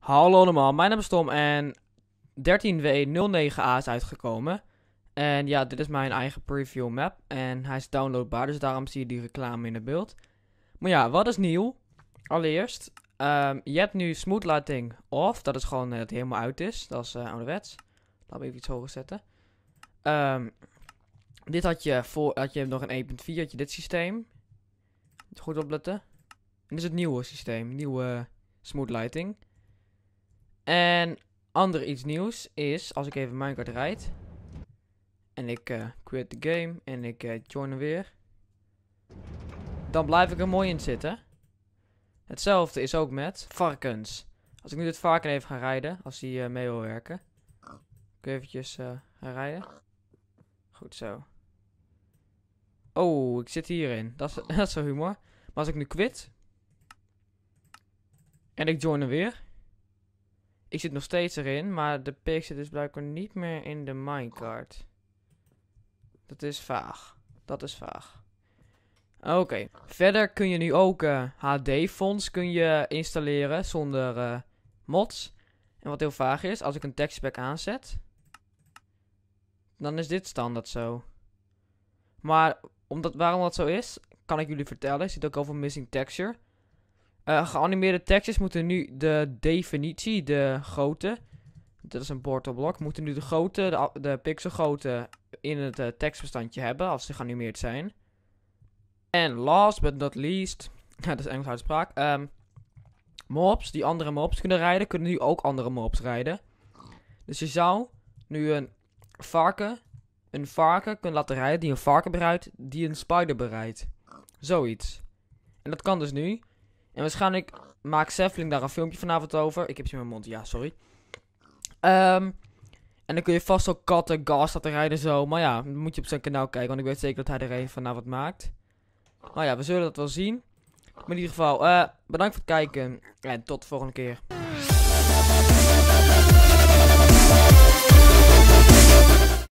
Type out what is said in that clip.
Hallo allemaal, mijn naam is Tom en 13W09A is uitgekomen. En ja, dit is mijn eigen preview map en hij is downloadbaar, dus daarom zie je die reclame in het beeld. Maar ja, wat is nieuw? Allereerst, ehm, je hebt nu smooth lighting off, dat is gewoon eh, dat het helemaal uit is, dat is uh, ouderwets. Laat me even iets hoger zetten. Ehm, dit had je, voor, had je nog een 1.4, had je dit systeem. Goed opletten. dit is het nieuwe systeem, nieuwe smooth lighting. En ander iets nieuws is, als ik even Minecraft rijd. En ik uh, quit de game en ik eh, join er weer. Dan blijf ik er mooi in zitten. Hetzelfde is ook met varkens. Als ik nu dit varken even ga rijden, als die eh, mee wil werken. Kun ik eventjes gaan rijden? Goed zo. Oh, ik zit hierin. Dat is, dat is zo humor. Maar als ik nu quit. En ik join er weer. Ik zit nog steeds erin, maar de pik zit dus blijkbaar niet meer in de minecart. Dat is vaag. Dat is vaag. Oké, verder kun je nu ook HD-fonts eh, kun je installeren zonder eh, mods. En wat heel vaag is, als ik een textpack aanzet, dan is dit standaard zo. Maar omdat, waarom dat zo is, kan ik jullie vertellen. Er zit ook over missing texture. Eh, geanimeerde tekstjes moeten nu de definitie, de grootte. Dat is een portalblok. Moeten nu de grootte, de, pixelgrootte in het eh, tekstbestandje hebben als ze geanimeerd zijn. En last but not least, dat is Engels uitspraak. Ehm, mobs die andere mobs kunnen rijden, kunnen nu ook andere mobs rijden. Dus je zou nu een varken, een varken kunnen laten rijden die een varken bereidt, die een spider bereidt. Zoiets. En dat kan dus nu. En waarschijnlijk maakt zeffeling daar een filmpje vanavond over. Ik heb ze in mijn mond, ja, sorry. Ehm, en dan kun je vast wel katten, gas laten rijden zo. Maar ja, dan moet je op zijn kanaal kijken. Want ik weet zeker dat hij er een vanavond maakt. Maar ja, we zullen dat wel zien. Maar in ieder geval, eh, bedankt voor het kijken. En tot de volgende keer.